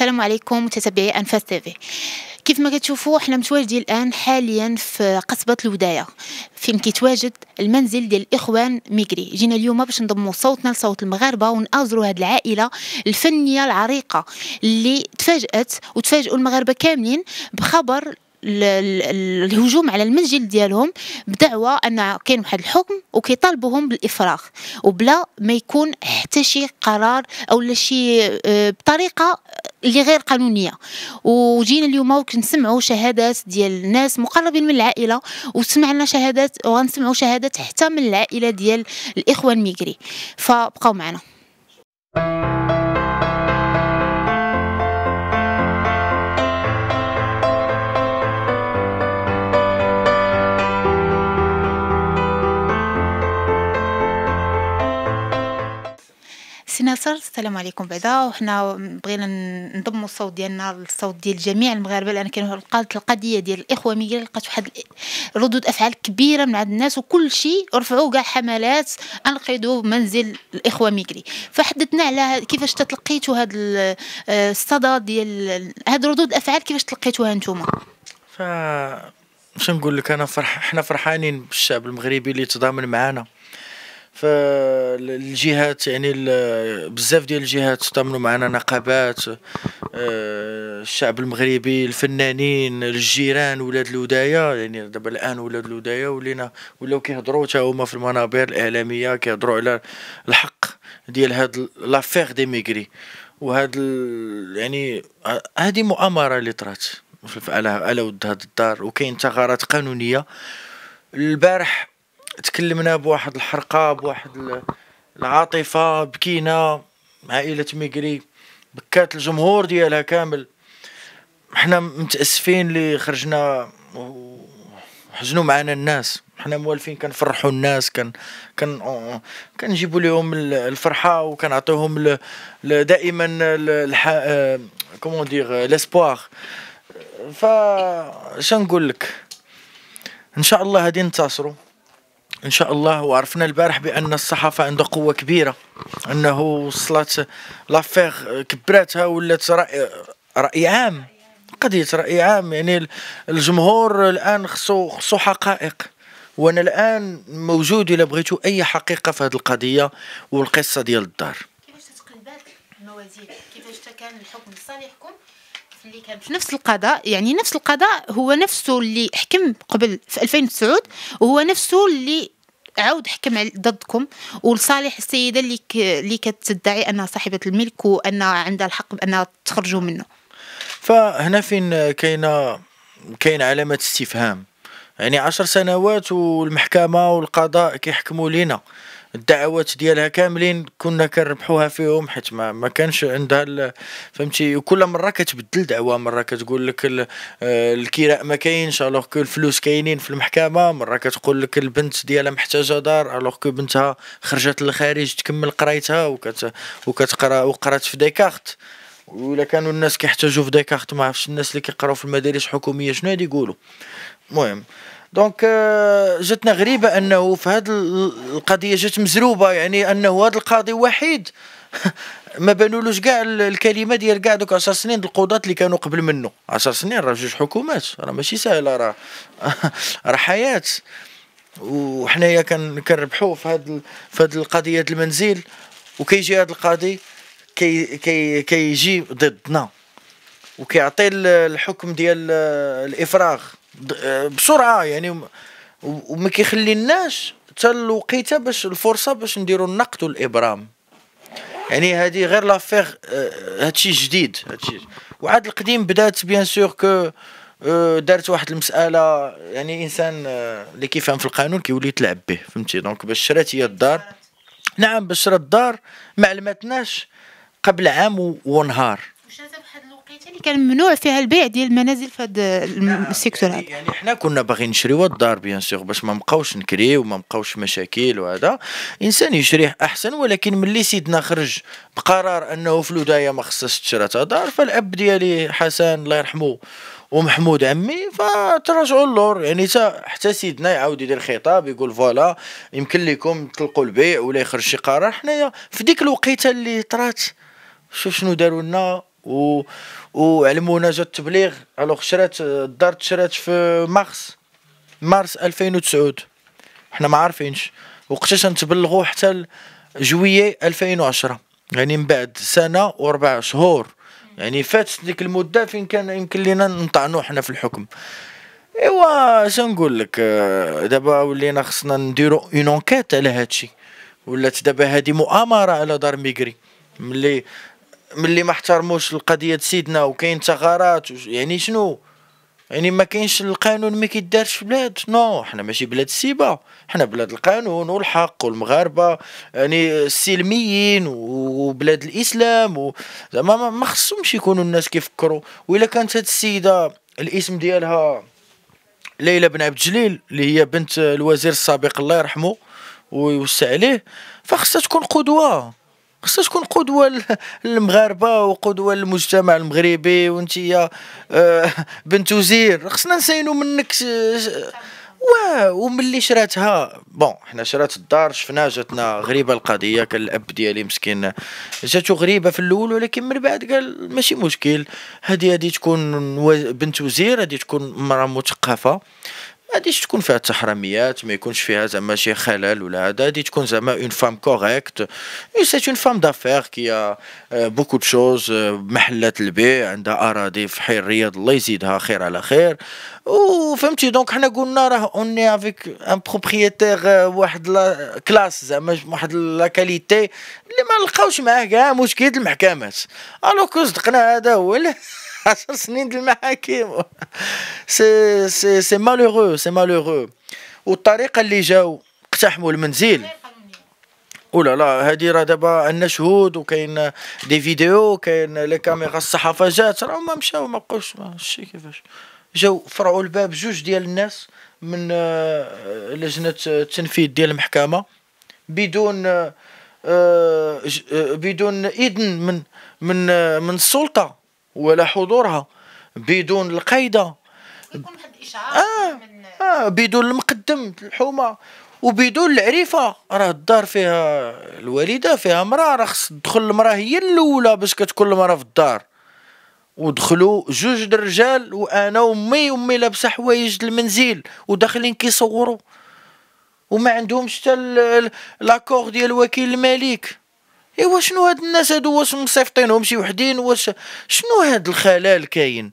السلام عليكم متتبعي انفاس تيفي كيف ما كتشوفوا حنا متواجدين الان حاليا في قصبه الودايه فين كيتواجد المنزل ديال الاخوان ميغري جينا اليوم باش نضموا صوتنا لصوت المغاربه ونازروا هذه العائله الفنيه العريقه اللي تفاجات وتفاجئوا المغاربه كاملين بخبر الهجوم على المسجد ديالهم بدعوى ان كاين واحد الحكم وكيطالبوهم بالافراغ وبلا ما يكون حتى شي قرار او لا شي بطريقه آه، اللي غير قانونيه وجينا اليوم وكنسمعوا شهادات ديال الناس مقربين من العائله وسمعنا شهادات وغنسمعوا شهادات حتى من العائله ديال الاخوان ميغري فبقاو معنا سي ناصر السلام عليكم بعدا وحنا بغينا نضموا الصوت ديالنا للصوت ديال جميع المغاربه لان كانوا لقات القضيه ديال الاخوه ميغري لقات واحد ردود افعال كبيره من عند الناس وكل شيء رفعوا كاع حملات انقذوا منزل الاخوه ميغري فحدثنا على كيفاش تلقيتوا هذا آه، الصدى ديال هاد ردود افعال كيفاش تلقيتوها نتوما ف نقول لك انا فرح حنا فرحانين بالشعب المغربي اللي تضامن معنا فالجهات يعني بزاف ديال الجهات تضمنوا معنا نقابات آه، الشعب المغربي الفنانين الجيران ولاد الودايا يعني دابا الان ولاد الودايا ولينا ولاو كيهضروا حتى هما في المنابر الاعلاميه كيهضروا على الحق ديال هاد لافير دي ميغري وهاد يعني هذه آه، مؤامره اللي طرات على على ود هاد الدار وكاين ثغرات قانونيه البارح تكلمنا بواحد الحرقه بواحد العاطفه بكينا عائله ميغري بكات الجمهور ديالها كامل حنا متاسفين اللي خرجنا وحزنوا معنا الناس حنا موالفين كنفرحوا الناس كان كان كنجيبوا لهم الفرحه وكنعطيهم دائما كومون دير ليسبوار نقول لك ان شاء الله غادي ننتصروا ان شاء الله وعرفنا البارح بان الصحافه عندها قوه كبيره انه وصلت لافير كبراتها ولات راي راي عام قضيه راي عام يعني الجمهور الان خصو خصو حقائق وانا الان موجود الى بغيتو اي حقيقه في هذه القضيه والقصه ديال الدار كيفاش تتقلبات الموازين كيفاش كان الحكم لصالحكم اللي كان في نفس القضاء يعني نفس القضاء هو نفسه اللي حكم قبل في 2009 وهو نفسه اللي عاود حكم ضدكم ولصالح السيده اللي ك... اللي كتدعي انها صاحبه الملك وان عندها الحق بانها تخرجوا منه فهنا فين كاينه كاين علامه استفهام يعني عشر سنوات والمحكمه والقضاء كيحكموا لينا الدعوات ديالها كاملين كنا كنربحوها فيهم حيت ما, ما كانش عندها فهمتي وكل مره كتبدل دعوه مره كتقول لك آه، الكراء ما كاينش الوغ كو الفلوس كاينين في المحكمه مره كتقول لك البنت ديالها محتاجه دار الوغ كو بنتها خرجت للخارج تكمل قرايتها وكت وكتقرا وقرات في ديكارت ولا كانوا الناس كيحتاجوا في ديكارت ما عرفتش الناس اللي كيقراو في المدارس الحكوميه شنو هادي يقولوا المهم دونك euh, جاتنا غريبه انه في هذه القضيه جات مزروبه يعني انه هذا القاضي وحيد ما بانولوش كاع الكلمه ديال كاع دوك 10 سنين القضاة اللي كانوا قبل منه 10 سنين راه جوج حكومات راه ماشي ساهله راه راه حياه وحنايا كنربحوا في هاد في هاد القضيه المنزل وكيجي هاد القاضي كي كي كيجي ضدنا وكيعطي الحكم ديال الافراغ آه، بسرعه يعني وما كيخليناش حتى الوقيته باش الفرصه باش نديروا النقد والابرام يعني هذه غير لافيغ آه، هادشي جديد هادشي وعاد القديم بدات بيان سور كو آه، دارت واحد المساله يعني انسان اللي كيفهم في القانون كيولي تلعب به فهمتي دونك باش شرات هي الدار نعم باش شرات الدار ما علمتناش قبل عام ونهار كان ممنوع فيها البيع ديال المنازل في هذا السيكتور يعني هذا يعني حنا كنا باغيين نشريو الدار بيان سيغ باش ما نبقاوش نكريو وما نبقاوش مشاكل وهذا انسان يشري احسن ولكن ملي سيدنا خرج بقرار انه في الودايه ما خصهاش تشرى دار فالاب ديالي حسن الله يرحمه ومحمود عمي فتراجعوا اللور يعني حتى سيدنا يعاود يدير خطاب يقول فوالا يمكن لكم تلقوا البيع ولا يخرج شي قرار حنايا في ديك الوقيته اللي طرات شوف شنو داروا لنا و وعلمونا جا التبليغ الوغ شرات الدار تشرات في مارس مارس 2009 حنا ما عارفينش وقتاش نتبلغوا حتى جويي 2010 يعني من بعد سنه واربع شهور يعني فاتت ديك المده فين كان يمكن لينا نطعنوا حنا في الحكم ايوا شنقول لك دابا ولينا خصنا نديرو اون انكيت على هادشي ولات دابا هادي مؤامره على دار ميغري ملي ملي ما احترموش القضيه سيدنا وكاين ثغرات يعني شنو يعني ما كاينش القانون ما كيدارش في بلاد نو حنا ماشي بلاد السيبه حنا بلاد القانون والحق والمغاربه يعني السلميين وبلاد الاسلام و... زعما ما خصهمش يكونوا الناس كيفكروا الا كانت هاد السيده الاسم ديالها ليلى بن عبد الجليل اللي هي بنت الوزير السابق الله يرحمه ويوسع عليه فخصها تكون قدوه خصها تكون قدوه للمغاربه وقدوه للمجتمع المغربي وانت آه، بنت وزير خصنا نساينو منك واه وملي شراتها بون حنا شرات الدار شفنا جاتنا غريبه القضيه كان الاب ديالي مسكين جاتو غريبه في الاول ولكن من بعد قال ماشي مشكل هادي هادي تكون بنت وزير هادي تكون مراه مثقفه ما غاديش تكون فيها تحرميات ما يكونش فيها زعما شي خلل ولا هذا غادي تكون زعما اون فام كوريكت سي اون فام دافير كي بوكو دو شوز محلات البيع عندها اراضي في حي الرياض الله يزيدها خير على خير وفهمتي دونك حنا قلنا راه اوني افيك ان بروبريتير واحد لا كلاس زعما واحد لا كاليتي اللي ما نلقاوش معاه كاع مشكل المحكمات الوغ كو صدقنا هذا هو 10 سنين ديال المحاكم سي سي سي مالورو سي مالورو والطريقه اللي جاو اقتحموا المنزل او لا لا هادي راه دابا عندنا شهود وكاين دي فيديو كاين لي كاميرا الصحافه جات راه هما مشاو ما بقاوش شي كيفاش جاو فرعوا الباب جوج ديال الناس من لجنه التنفيذ ديال المحكمه بدون بدون اذن من من من السلطه ولا حضورها بدون القايده آه آه بدون المقدم الحومه وبدون العريفه راه الدار فيها الوالده فيها مراه راه خص تدخل المراه هي الاولى باش كتكون المراه في الدار ودخلوا جوج الرجال وانا وامي امي لابسه حوايج المنزل وداخلين كيصوروا وما عندهمش حتى لاكور ديال وكيل الملك ايوا شنو هاد الناس هادو واش مصيفطينهم شي وحدين واش شنو هاد الخلل كاين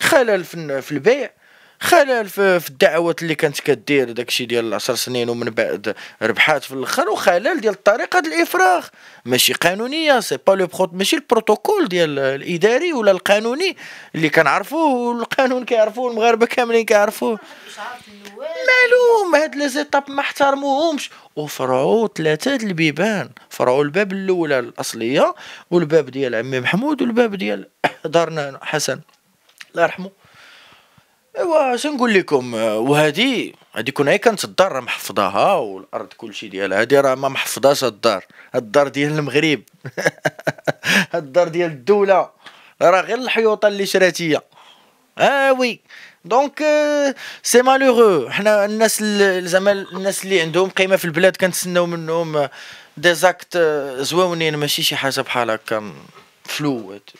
خلل في البيع خلل في الدعوات اللي كانت كدير داكشي ديال 10 سنين ومن بعد ربحات في الاخر وخلل ديال الطريقه ديال الافراغ ماشي قانونيه سي با لو بروت ماشي البروتوكول ديال الاداري ولا القانوني اللي كنعرفوه والقانون كيعرفوه المغاربه كاملين كيعرفوه معلوم هاد لي زيتاب ما احترموهمش وفرعوا ثلاثه البيبان فرعوا الباب الاولى الاصليه والباب ديال عمي محمود والباب ديال دارنا حسن الله يرحمه ايوا اش نقول لكم آه، وهذه هذه كون هي كانت الدار راه محفظاها والارض كلشي ديالها هذه راه ما محفظاش الدار الدار ديال المغرب الدار ديال الدوله راه غير الحيوطه اللي شراتيه اه وي دونك سي آه، مالوغو حنا الناس زعما الناس اللي عندهم قيمه في البلاد كنتسناو منهم دي آه، زاكت زواونين ماشي شي حاجه بحال هكا فلوت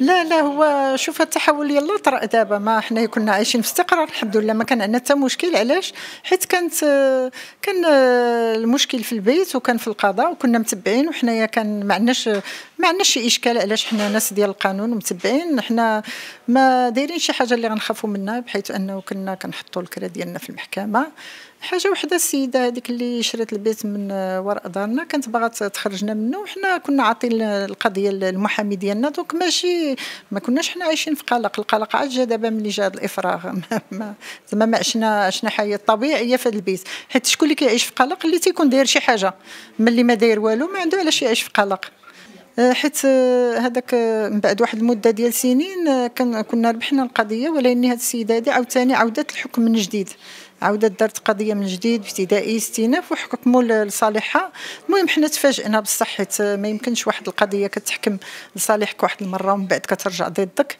يعني. لا لا هو شوف التحول يلا طرأ دابا ما حنا كنا عايشين في استقرار الحمد لله ما كان عندنا حتى مشكل علاش حيت كانت كان المشكل في البيت وكان في القضاء وكنا متبعين وحنايا كان ما عندناش ما عندناش شي اشكال علاش حنا ناس ديال القانون ومتبعين حنا ما دايرين شي حاجه اللي غنخافوا منها بحيث انه كنا كنحطوا الكرا ديالنا في المحكمه حاجه وحده السيده هذيك اللي شرات البيت من وراء دارنا كانت باغا تخرجنا منه وحنا كنا عاطين القضيه للمحامي ديالنا دونك ماشي ما كناش حنا عايشين في قلق القلق عاد جا دابا ملي جا الافراغ زعما ما, ما عشنا عشنا حياه طبيعيه في هذا البيت حيت شكون اللي كيعيش في قلق اللي تيكون داير شي حاجه ملي ما داير والو ما عنده علاش يعيش في قلق آه، حيت آه، هذاك آه، من بعد واحد المده ديال سنين كنا ربحنا القضيه ولكن هذه السيده هذه عاوتاني عاودت الحكم من جديد عاودت دارت قضيه من جديد ابتدائي استئناف وحكموا لصالحها المهم حنا تفاجئنا بصح حيت ما يمكنش واحد القضيه كتحكم لصالحك واحد المره ومن بعد كترجع ضدك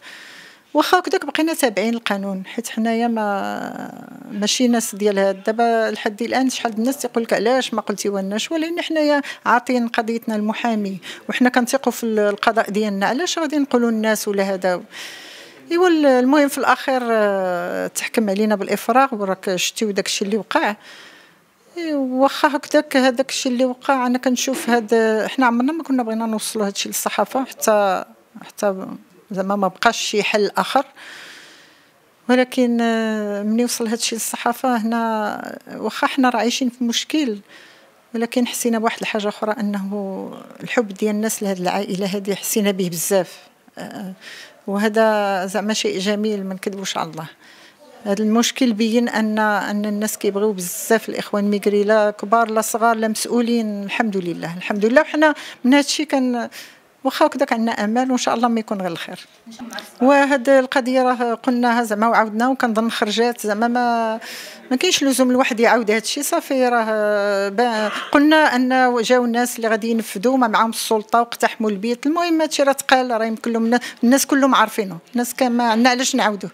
واخا هكذاك بقينا تابعين القانون حيت حنايا ما ماشي ناس ديال هاد دابا لحد الان شحال الناس تيقول لك علاش ما قلتي ولناش ولكن حنايا عاطين قضيتنا المحامي وحنا كنثقوا في القضاء ديالنا علاش غادي نقولوا الناس ولا هذا ايوا المهم في الاخير آه، تحكم علينا بالافراغ وراك شتيو داكشي اللي وقع واخا هكذاك هذاك الشيء اللي وقع انا كنشوف هاد حنا عمرنا ما كنا بغينا نوصلوا هادشي للصحافه حتى حتى زعما ما بقاش شي حل اخر ولكن آه، ملي وصل هادشي للصحافه هنا واخا حنا راه عايشين في مشكل ولكن حسينا بواحد الحاجه اخرى انه الحب ديال الناس لهاد العائله هذه حسينا به بزاف آه، آه، وهذا زعما شيء جميل ما نكذبوش على الله هذا المشكل بين ان ان الناس كيبغيو بزاف الاخوان ميغري لا كبار لا صغار لا مسؤولين الحمد لله الحمد لله وحنا من هادشي كان واخا هكذاك عندنا امل وان شاء الله ما يكون غير الخير وهاد القضيه راه قلناها زعما وعاودنا وكنظن خرجات زعما ما ما كاينش لزوم الواحد يعاود هذا الشيء صافي راه قلنا ان جاو الناس اللي غادي ينفذوا ما معهم السلطه واقتحموا البيت المهم هادشي راه تقال راه يمكن لهم الناس كلهم عارفينه الناس ما عندنا علاش نعاودوه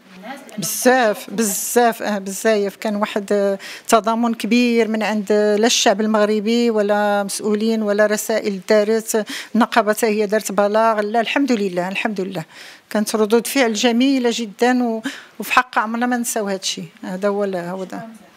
بزاف بزاف اه بزاف كان واحد آه، تضامن كبير من عند آه، لا الشعب المغربي ولا مسؤولين ولا رسائل دارت النقابه آه، هي دارت بلاغ لا الحمد لله الحمد لله كانت ردود فعل جميله جدا وفي حق عمرنا ما نساو هذا الشيء هذا هو هذا